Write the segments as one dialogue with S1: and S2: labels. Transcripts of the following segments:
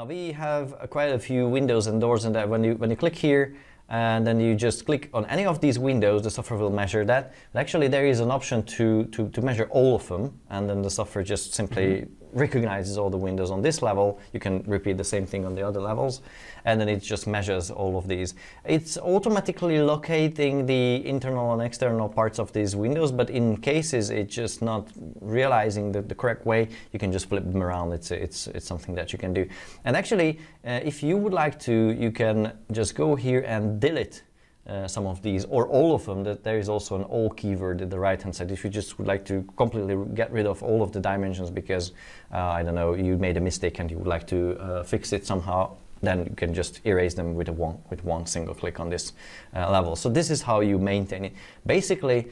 S1: Now we have uh, quite a few windows and doors and that when you, when you click here and then you just click on any of these windows, the software will measure that. But actually there is an option to, to, to measure all of them and then the software just simply mm-hmm recognizes all the windows on this level. You can repeat the same thing on the other levels, and then it just measures all of these. It's automatically locating the internal and external parts of these windows, but in cases it's just not realizing the, the correct way, you can just flip them around. It's, it's, it's something that you can do. And actually, uh, if you would like to, you can just go here and delete uh, some of these or all of them that there is also an all keyword at the right hand side if you just would like to completely get rid of all of the dimensions because uh, I don't know you made a mistake and you would like to uh, fix it somehow then you can just erase them with a one with one single click on this uh, level so this is how you maintain it basically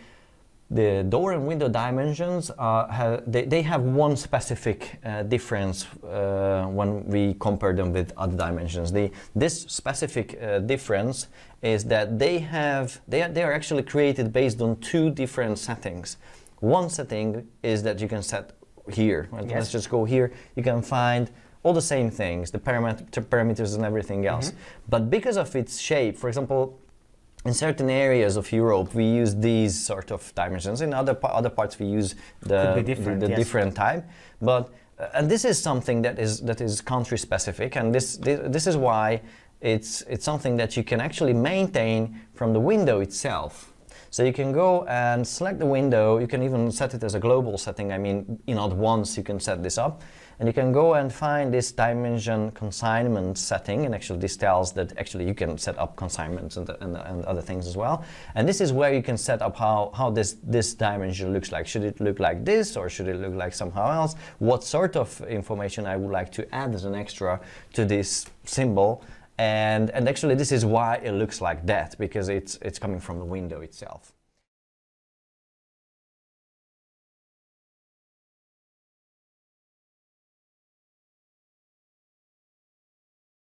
S1: the door and window dimensions are, uh, have, they, they, have one specific uh, difference uh, when we compare them with other dimensions. The, this specific uh, difference is that they have they are, they are actually created based on two different settings. One setting is that you can set here. Right? Yes. Let's just go here. You can find all the same things, the parameters and everything else. Mm -hmm. But because of its shape, for example, in certain areas of Europe, we use these sort of dimensions. In other other parts, we use the different, the, yes. different time. But uh, and this is something that is that is country specific, and this, this this, is why. It's, it's something that you can actually maintain from the window itself. So you can go and select the window. You can even set it as a global setting. I mean, in once you can set this up. And you can go and find this dimension consignment setting, and actually this tells that actually you can set up consignments and, and, and, other things as well. And this is where you can set up how, how this, this dimension looks like. Should it look like this, or should it look like somehow else? What sort of information I would like to add as an extra to this symbol and, and actually this is why it looks like that, because it's, it's coming from the window itself.